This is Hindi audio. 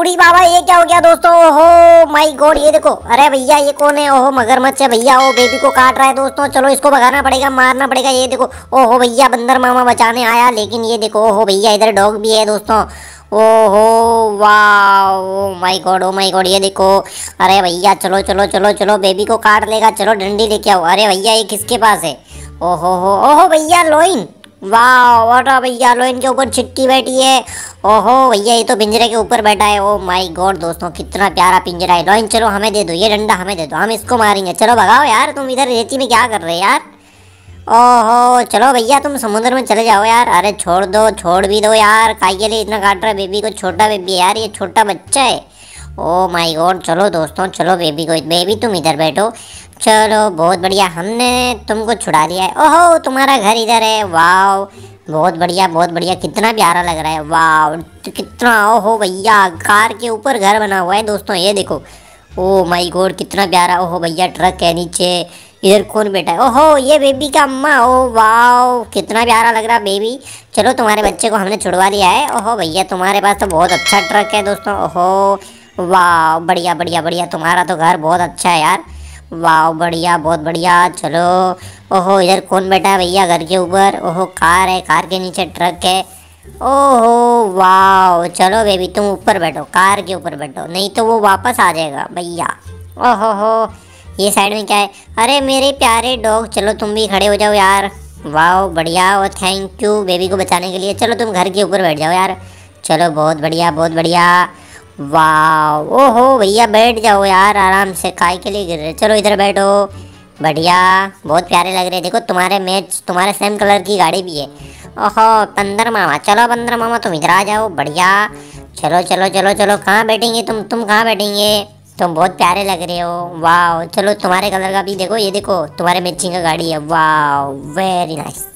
उड़ी बाबा ये क्या हो गया दोस्तों ओहो माई गॉड ये देखो अरे भैया ये कौन है ओहो मगरमच्छ है भैया ओ बेबी को काट रहा है दोस्तों चलो इसको भगाना पड़ेगा मारना पड़ेगा ये देखो ओहो भैया बंदर मामा बचाने आया लेकिन ये देखो ओहो भैया इधर डॉग भी है दोस्तों ओहो वाह oh my god oh my god ये देखो अरे भैया चलो चलो चलो चलो बेबी को काट लेगा चलो डंडी लेके आओ अरे भैया ये किसके पास है ओहो हो ओहो भैया लोइन वाह भैया लो इनके ऊपर चिट्टी बैठी है ओहो भैया ये तो पिंजरे के ऊपर बैठा है ओ माय गॉड दोस्तों कितना प्यारा पिंजरा है लोइन चलो हमें दे दो ये डंडा हमें दे दो हम इसको मारेंगे चलो भगाओ यार तुम इधर रेती में क्या कर रहे हो यार ओहो चलो भैया तुम समुद्र में चले जाओ यार अरे छोड़ दो छोड़ भी दो यार काइये इतना काट रहा है बेबी को छोटा बेबी यार ये छोटा बच्चा है ओ माई गॉड चलो दोस्तों चलो बेबी को बेबी तुम इधर बैठो चलो बहुत बढ़िया हमने तुमको छुड़ा दिया है ओहो तुम्हारा घर इधर है वाओ बहुत बढ़िया बहुत बढ़िया कितना प्यारा लग रहा है वाह कितना ओहो भैया कार के ऊपर घर बना हुआ है दोस्तों ये देखो ओ माई गॉड कितना प्यारा ओहो भैया ट्रक है नीचे इधर कौन बैठा है ओहो ये बेबी का अम्मा ओ oh वाह कितना प्यारा लग रहा बेबी चलो तुम्हारे बच्चे को हमने छुड़वा दिया है ओहो भैया तुम्हारे पास तो बहुत अच्छा ट्रक है दोस्तों ओहो वाह बढ़िया बढ़िया बढ़िया तुम्हारा तो घर बहुत अच्छा है यार वाह बढ़िया बहुत बढ़िया चलो ओहो इधर कौन बैठा है भैया घर के ऊपर ओहो कार है कार के नीचे ट्रक है ओहो वाह चलो बेबी तुम ऊपर बैठो कार के ऊपर बैठो नहीं तो वो वापस आ जाएगा भैया ओहो हो ये साइड में क्या है अरे मेरे प्यारे डॉग चलो तुम भी खड़े हो जाओ यार वाह बढ़िया और थैंक यू बेबी को बचाने के लिए चलो तुम घर के ऊपर बैठ जाओ यार चलो बहुत बढ़िया बहुत बढ़िया वाह ओहो भैया बैठ जाओ यार आराम से खाई के लिए गिर रहे चलो इधर बैठो बढ़िया बहुत प्यारे लग रहे देखो तुम्हारे मैच तुम्हारे सेम कलर की गाड़ी भी है ओहो पंदर मामा चलो पंदर मामा तुम इधर आ जाओ बढ़िया चलो चलो चलो चलो कहाँ बैठेंगे तुम तुम कहाँ बैठेंगे तुम बहुत प्यारे लग रहे हो वाह चलो तुम्हारे कलर का भी देखो ये देखो तुम्हारे मैचिंग का गाड़ी है वाह वेरी नाइस